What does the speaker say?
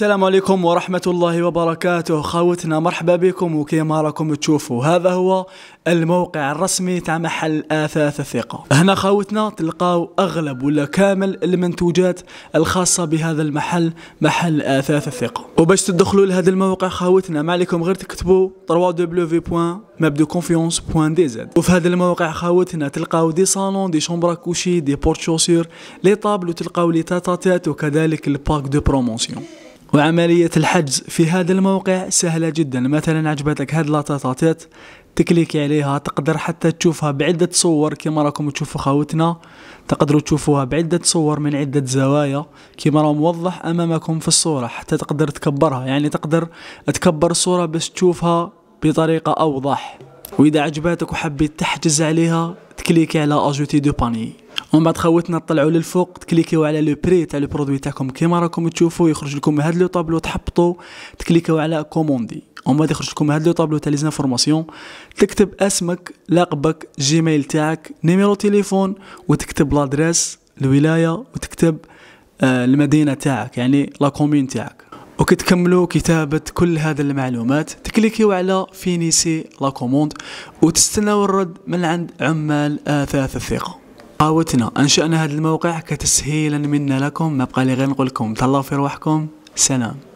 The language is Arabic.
السلام عليكم ورحمة الله وبركاته خاوتنا مرحبا بكم وكما راكم تشوفوا هذا هو الموقع الرسمي تاع محل آثاث الثقة هنا خاوتنا تلقاو أغلب ولا كامل المنتوجات الخاصة بهذا المحل محل آثاث الثقة وباش تدخلوا لهذا الموقع خاوتنا ما عليكم غير تكتبوا www.mabdeconfiance.dz وفي هذا الموقع خاوتنا تلقاو دي صالون دي شومبرا كوشي دي بورت شوسير لي طابل وتلقاو لي تاتاتات وكذلك الباك دو برومونسيون وعملية الحجز في هذا الموقع سهلة جدا مثلا عجبتك هاد لاتاتاتات تكليكي عليها تقدر حتى تشوفها بعدة صور كما راكم تشوفوا خاوتنا تقدروا تشوفوها بعدة صور من عدة زوايا كما راه موضح أمامكم في الصورة حتى تقدر تكبرها يعني تقدر تكبر الصورة باش تشوفها بطريقة أوضح وإذا عجباتك وحبيت تحجز عليها تكليكي على أجوتي دو باني ومن بعد خوتنا طلعوا للفوق تكليكيو على لو بري تاع لو برودوي تاعكم كيما راكم تشوفوا يخرج لكم هاد لو طابلو تحبطوا تكليكيو على كوموندي ومن بعد يخرج لكم هاد لو طابلو تاع لي زانفورماسيون تكتب اسمك لقبك جيميل تاعك نيميرو تليفون وتكتب لادريس الولايه وتكتب آه، المدينه تاعك يعني لا كومين تاعك تكملوا كتابة كل هذه المعلومات تكليكيو على فينيسي لا كوموند وتستناو الرد من عند عمال آثاث الثقة قاوتنا أنشأنا هذا الموقع كتسهيلا منا لكم ما بقى لي غير نقول لكم تهلاو في رواحكم سلام